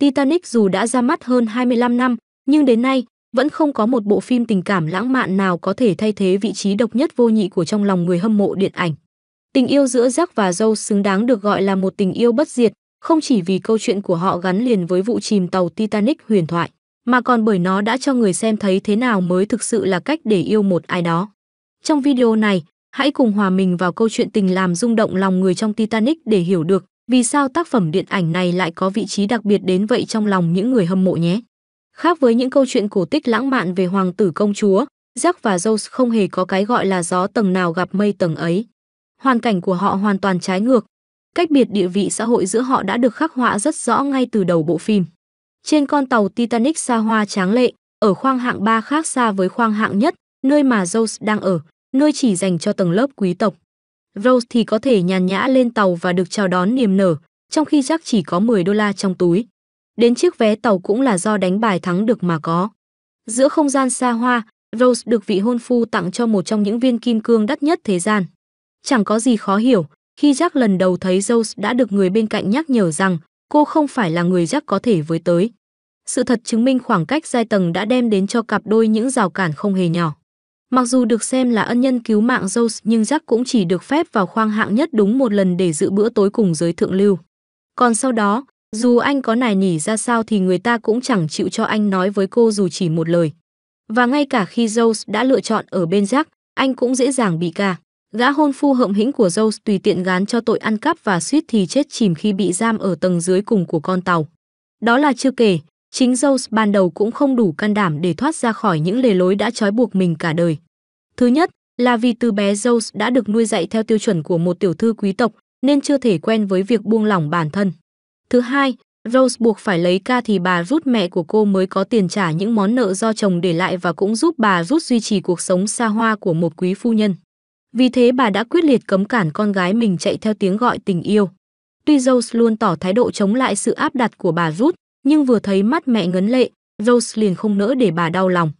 Titanic dù đã ra mắt hơn 25 năm, nhưng đến nay vẫn không có một bộ phim tình cảm lãng mạn nào có thể thay thế vị trí độc nhất vô nhị của trong lòng người hâm mộ điện ảnh. Tình yêu giữa Jack và Rose xứng đáng được gọi là một tình yêu bất diệt, không chỉ vì câu chuyện của họ gắn liền với vụ chìm tàu Titanic huyền thoại, mà còn bởi nó đã cho người xem thấy thế nào mới thực sự là cách để yêu một ai đó. Trong video này, hãy cùng hòa mình vào câu chuyện tình làm rung động lòng người trong Titanic để hiểu được vì sao tác phẩm điện ảnh này lại có vị trí đặc biệt đến vậy trong lòng những người hâm mộ nhé? Khác với những câu chuyện cổ tích lãng mạn về hoàng tử công chúa, Jack và Rose không hề có cái gọi là gió tầng nào gặp mây tầng ấy. Hoàn cảnh của họ hoàn toàn trái ngược. Cách biệt địa vị xã hội giữa họ đã được khắc họa rất rõ ngay từ đầu bộ phim. Trên con tàu Titanic xa hoa tráng lệ, ở khoang hạng 3 khác xa với khoang hạng nhất, nơi mà Rose đang ở, nơi chỉ dành cho tầng lớp quý tộc. Rose thì có thể nhàn nhã lên tàu và được chào đón niềm nở, trong khi Jack chỉ có 10 đô la trong túi. Đến chiếc vé tàu cũng là do đánh bài thắng được mà có. Giữa không gian xa hoa, Rose được vị hôn phu tặng cho một trong những viên kim cương đắt nhất thế gian. Chẳng có gì khó hiểu, khi Jack lần đầu thấy Rose đã được người bên cạnh nhắc nhở rằng cô không phải là người Jack có thể với tới. Sự thật chứng minh khoảng cách giai tầng đã đem đến cho cặp đôi những rào cản không hề nhỏ. Mặc dù được xem là ân nhân cứu mạng Zeus nhưng Jack cũng chỉ được phép vào khoang hạng nhất đúng một lần để dự bữa tối cùng giới thượng lưu. Còn sau đó, dù anh có nài nỉ ra sao thì người ta cũng chẳng chịu cho anh nói với cô dù chỉ một lời. Và ngay cả khi Zeus đã lựa chọn ở bên Jack, anh cũng dễ dàng bị ca. Gã hôn phu hợm hĩnh của Zeus tùy tiện gán cho tội ăn cắp và suýt thì chết chìm khi bị giam ở tầng dưới cùng của con tàu. Đó là chưa kể, Chính Zeus ban đầu cũng không đủ can đảm để thoát ra khỏi những lề lối đã trói buộc mình cả đời. Thứ nhất, là vì từ bé Zeus đã được nuôi dạy theo tiêu chuẩn của một tiểu thư quý tộc, nên chưa thể quen với việc buông lỏng bản thân. Thứ hai, Rose buộc phải lấy ca thì bà rút mẹ của cô mới có tiền trả những món nợ do chồng để lại và cũng giúp bà rút duy trì cuộc sống xa hoa của một quý phu nhân. Vì thế bà đã quyết liệt cấm cản con gái mình chạy theo tiếng gọi tình yêu. Tuy Rose luôn tỏ thái độ chống lại sự áp đặt của bà rút nhưng vừa thấy mắt mẹ ngấn lệ, Rose liền không nỡ để bà đau lòng.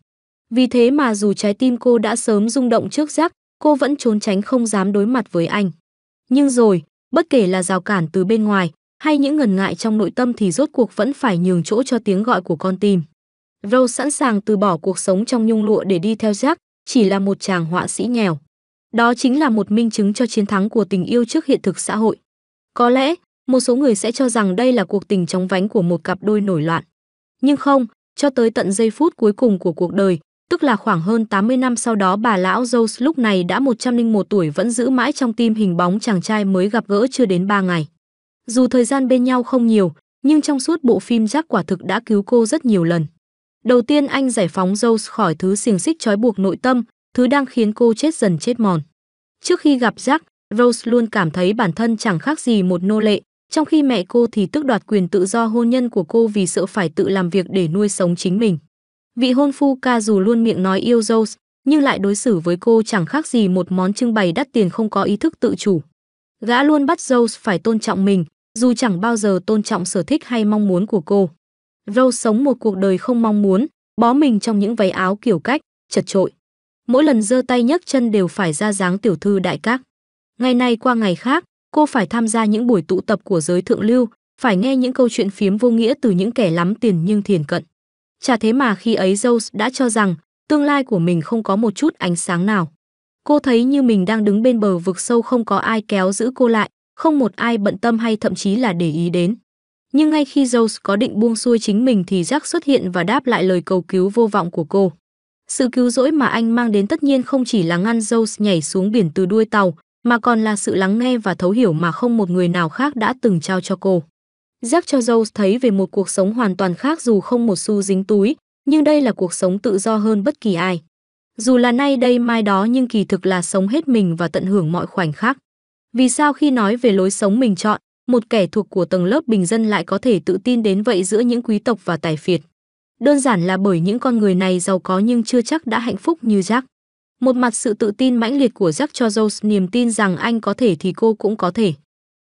Vì thế mà dù trái tim cô đã sớm rung động trước giác, cô vẫn trốn tránh không dám đối mặt với anh. Nhưng rồi, bất kể là rào cản từ bên ngoài hay những ngần ngại trong nội tâm thì rốt cuộc vẫn phải nhường chỗ cho tiếng gọi của con tim. Rose sẵn sàng từ bỏ cuộc sống trong nhung lụa để đi theo Jack, chỉ là một chàng họa sĩ nghèo. Đó chính là một minh chứng cho chiến thắng của tình yêu trước hiện thực xã hội. Có lẽ, một số người sẽ cho rằng đây là cuộc tình chóng vánh của một cặp đôi nổi loạn. Nhưng không, cho tới tận giây phút cuối cùng của cuộc đời, tức là khoảng hơn 80 năm sau đó bà lão Rose lúc này đã 101 tuổi vẫn giữ mãi trong tim hình bóng chàng trai mới gặp gỡ chưa đến 3 ngày. Dù thời gian bên nhau không nhiều, nhưng trong suốt bộ phim Jack quả thực đã cứu cô rất nhiều lần. Đầu tiên anh giải phóng Rose khỏi thứ xiềng xích trói buộc nội tâm, thứ đang khiến cô chết dần chết mòn. Trước khi gặp Jack, Rose luôn cảm thấy bản thân chẳng khác gì một nô lệ, trong khi mẹ cô thì tức đoạt quyền tự do hôn nhân của cô vì sợ phải tự làm việc để nuôi sống chính mình. Vị hôn phu ca dù luôn miệng nói yêu Rose, nhưng lại đối xử với cô chẳng khác gì một món trưng bày đắt tiền không có ý thức tự chủ. Gã luôn bắt Rose phải tôn trọng mình, dù chẳng bao giờ tôn trọng sở thích hay mong muốn của cô. Rose sống một cuộc đời không mong muốn, bó mình trong những váy áo kiểu cách, chật trội. Mỗi lần giơ tay nhấc chân đều phải ra dáng tiểu thư đại các. Ngày nay qua ngày khác, cô phải tham gia những buổi tụ tập của giới thượng lưu, phải nghe những câu chuyện phiếm vô nghĩa từ những kẻ lắm tiền nhưng thiền cận. Chả thế mà khi ấy Zeus đã cho rằng tương lai của mình không có một chút ánh sáng nào. Cô thấy như mình đang đứng bên bờ vực sâu không có ai kéo giữ cô lại, không một ai bận tâm hay thậm chí là để ý đến. Nhưng ngay khi Zeus có định buông xuôi chính mình thì Jack xuất hiện và đáp lại lời cầu cứu vô vọng của cô. Sự cứu rỗi mà anh mang đến tất nhiên không chỉ là ngăn Zeus nhảy xuống biển từ đuôi tàu, mà còn là sự lắng nghe và thấu hiểu mà không một người nào khác đã từng trao cho cô. Jack cho Rose thấy về một cuộc sống hoàn toàn khác dù không một xu dính túi, nhưng đây là cuộc sống tự do hơn bất kỳ ai. Dù là nay đây mai đó nhưng kỳ thực là sống hết mình và tận hưởng mọi khoảnh khắc. Vì sao khi nói về lối sống mình chọn, một kẻ thuộc của tầng lớp bình dân lại có thể tự tin đến vậy giữa những quý tộc và tài phiệt? Đơn giản là bởi những con người này giàu có nhưng chưa chắc đã hạnh phúc như Jack. Một mặt sự tự tin mãnh liệt của Jack cho Rose niềm tin rằng anh có thể thì cô cũng có thể.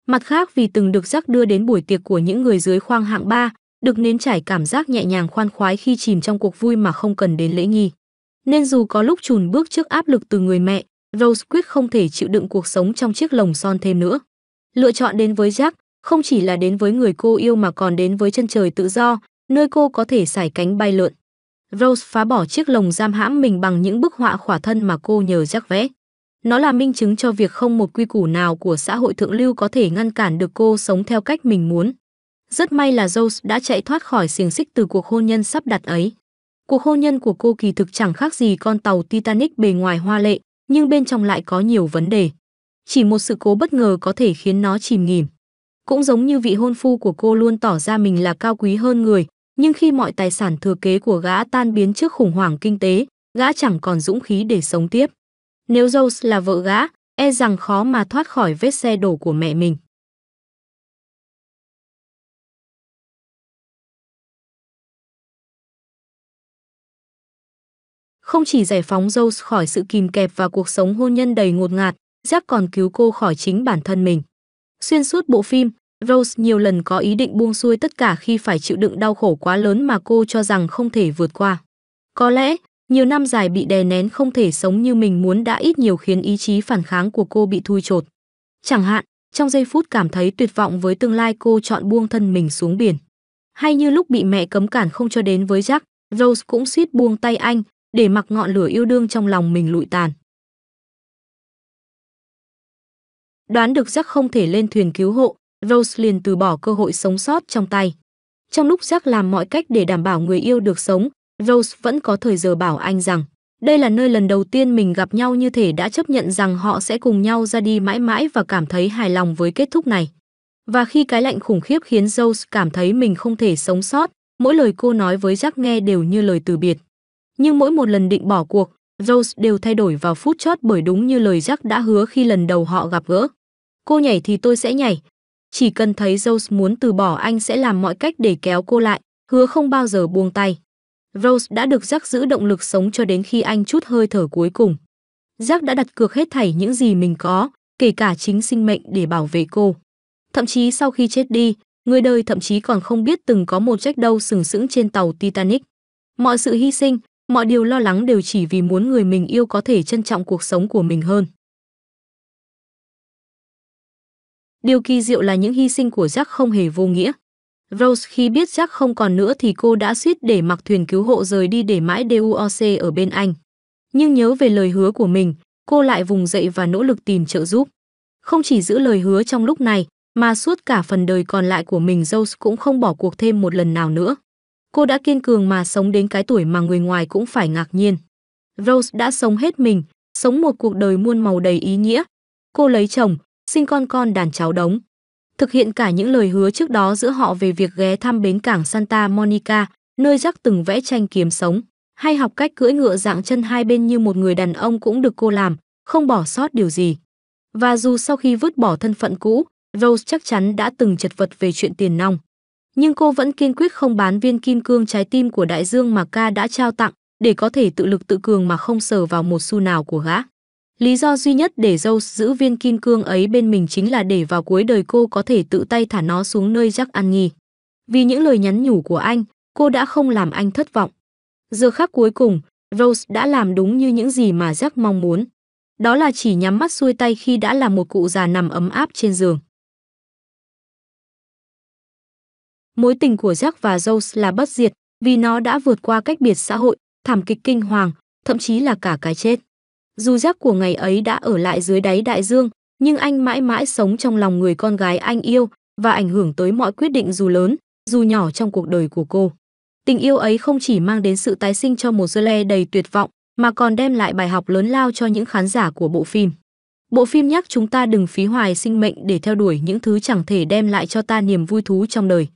Mặt khác vì từng được Jack đưa đến buổi tiệc của những người dưới khoang hạng 3, được nếm trải cảm giác nhẹ nhàng khoan khoái khi chìm trong cuộc vui mà không cần đến lễ nghi. Nên dù có lúc chùn bước trước áp lực từ người mẹ, Rose quyết không thể chịu đựng cuộc sống trong chiếc lồng son thêm nữa. Lựa chọn đến với Jack không chỉ là đến với người cô yêu mà còn đến với chân trời tự do, nơi cô có thể xải cánh bay lượn. Rose phá bỏ chiếc lồng giam hãm mình bằng những bức họa khỏa thân mà cô nhờ Jack vẽ. Nó là minh chứng cho việc không một quy củ nào của xã hội thượng lưu có thể ngăn cản được cô sống theo cách mình muốn. Rất may là Rose đã chạy thoát khỏi xiềng xích từ cuộc hôn nhân sắp đặt ấy. Cuộc hôn nhân của cô kỳ thực chẳng khác gì con tàu Titanic bề ngoài hoa lệ, nhưng bên trong lại có nhiều vấn đề. Chỉ một sự cố bất ngờ có thể khiến nó chìm nghỉm. Cũng giống như vị hôn phu của cô luôn tỏ ra mình là cao quý hơn người, nhưng khi mọi tài sản thừa kế của gã tan biến trước khủng hoảng kinh tế, gã chẳng còn dũng khí để sống tiếp. Nếu Rose là vợ gã, e rằng khó mà thoát khỏi vết xe đổ của mẹ mình. Không chỉ giải phóng Rose khỏi sự kìm kẹp và cuộc sống hôn nhân đầy ngột ngạt, Jack còn cứu cô khỏi chính bản thân mình. Xuyên suốt bộ phim, Rose nhiều lần có ý định buông xuôi tất cả khi phải chịu đựng đau khổ quá lớn mà cô cho rằng không thể vượt qua. Có lẽ, nhiều năm dài bị đè nén không thể sống như mình muốn đã ít nhiều khiến ý chí phản kháng của cô bị thui chột. Chẳng hạn, trong giây phút cảm thấy tuyệt vọng với tương lai cô chọn buông thân mình xuống biển. Hay như lúc bị mẹ cấm cản không cho đến với Jack, Rose cũng suýt buông tay anh, để mặc ngọn lửa yêu đương trong lòng mình lụi tàn. Đoán được Jack không thể lên thuyền cứu hộ, Rose liền từ bỏ cơ hội sống sót trong tay. Trong lúc Jack làm mọi cách để đảm bảo người yêu được sống, Rose vẫn có thời giờ bảo anh rằng đây là nơi lần đầu tiên mình gặp nhau như thể đã chấp nhận rằng họ sẽ cùng nhau ra đi mãi mãi và cảm thấy hài lòng với kết thúc này. Và khi cái lạnh khủng khiếp khiến Rose cảm thấy mình không thể sống sót, mỗi lời cô nói với Jack nghe đều như lời từ biệt. Nhưng mỗi một lần định bỏ cuộc, Rose đều thay đổi vào phút chót bởi đúng như lời Jack đã hứa khi lần đầu họ gặp gỡ. Cô nhảy thì tôi sẽ nhảy, chỉ cần thấy Rose muốn từ bỏ anh sẽ làm mọi cách để kéo cô lại, hứa không bao giờ buông tay. Rose đã được Jack giữ động lực sống cho đến khi anh chút hơi thở cuối cùng. Jack đã đặt cược hết thảy những gì mình có, kể cả chính sinh mệnh để bảo vệ cô. Thậm chí sau khi chết đi, người đời thậm chí còn không biết từng có một Jack đâu sừng sững trên tàu Titanic. Mọi sự hy sinh, mọi điều lo lắng đều chỉ vì muốn người mình yêu có thể trân trọng cuộc sống của mình hơn. Điều kỳ diệu là những hy sinh của Jack không hề vô nghĩa. Rose khi biết Jack không còn nữa thì cô đã suýt để mặc thuyền cứu hộ rời đi để mãi DUOC ở bên anh. Nhưng nhớ về lời hứa của mình, cô lại vùng dậy và nỗ lực tìm trợ giúp. Không chỉ giữ lời hứa trong lúc này, mà suốt cả phần đời còn lại của mình Rose cũng không bỏ cuộc thêm một lần nào nữa. Cô đã kiên cường mà sống đến cái tuổi mà người ngoài cũng phải ngạc nhiên. Rose đã sống hết mình, sống một cuộc đời muôn màu đầy ý nghĩa. Cô lấy chồng, sinh con con đàn cháu đống. Thực hiện cả những lời hứa trước đó giữa họ về việc ghé thăm bến cảng Santa Monica, nơi Jack từng vẽ tranh kiếm sống, hay học cách cưỡi ngựa dạng chân hai bên như một người đàn ông cũng được cô làm, không bỏ sót điều gì. Và dù sau khi vứt bỏ thân phận cũ, Rose chắc chắn đã từng chật vật về chuyện tiền nong. Nhưng cô vẫn kiên quyết không bán viên kim cương trái tim của đại dương mà ca đã trao tặng để có thể tự lực tự cường mà không sờ vào một xu nào của gã. Lý do duy nhất để Zeus giữ viên kim cương ấy bên mình chính là để vào cuối đời cô có thể tự tay thả nó xuống nơi Jack Annie. Vì những lời nhắn nhủ của anh, cô đã không làm anh thất vọng. Giờ khắc cuối cùng, Rose đã làm đúng như những gì mà Jack mong muốn. Đó là chỉ nhắm mắt xuôi tay khi đã là một cụ già nằm ấm áp trên giường. Mối tình của Jack và Rose là bất diệt vì nó đã vượt qua cách biệt xã hội, thảm kịch kinh hoàng, thậm chí là cả cái chết. Dù giác của ngày ấy đã ở lại dưới đáy đại dương, nhưng anh mãi mãi sống trong lòng người con gái anh yêu và ảnh hưởng tới mọi quyết định dù lớn, dù nhỏ trong cuộc đời của cô. Tình yêu ấy không chỉ mang đến sự tái sinh cho một Jole đầy tuyệt vọng, mà còn đem lại bài học lớn lao cho những khán giả của bộ phim. Bộ phim nhắc chúng ta đừng phí hoài sinh mệnh để theo đuổi những thứ chẳng thể đem lại cho ta niềm vui thú trong đời.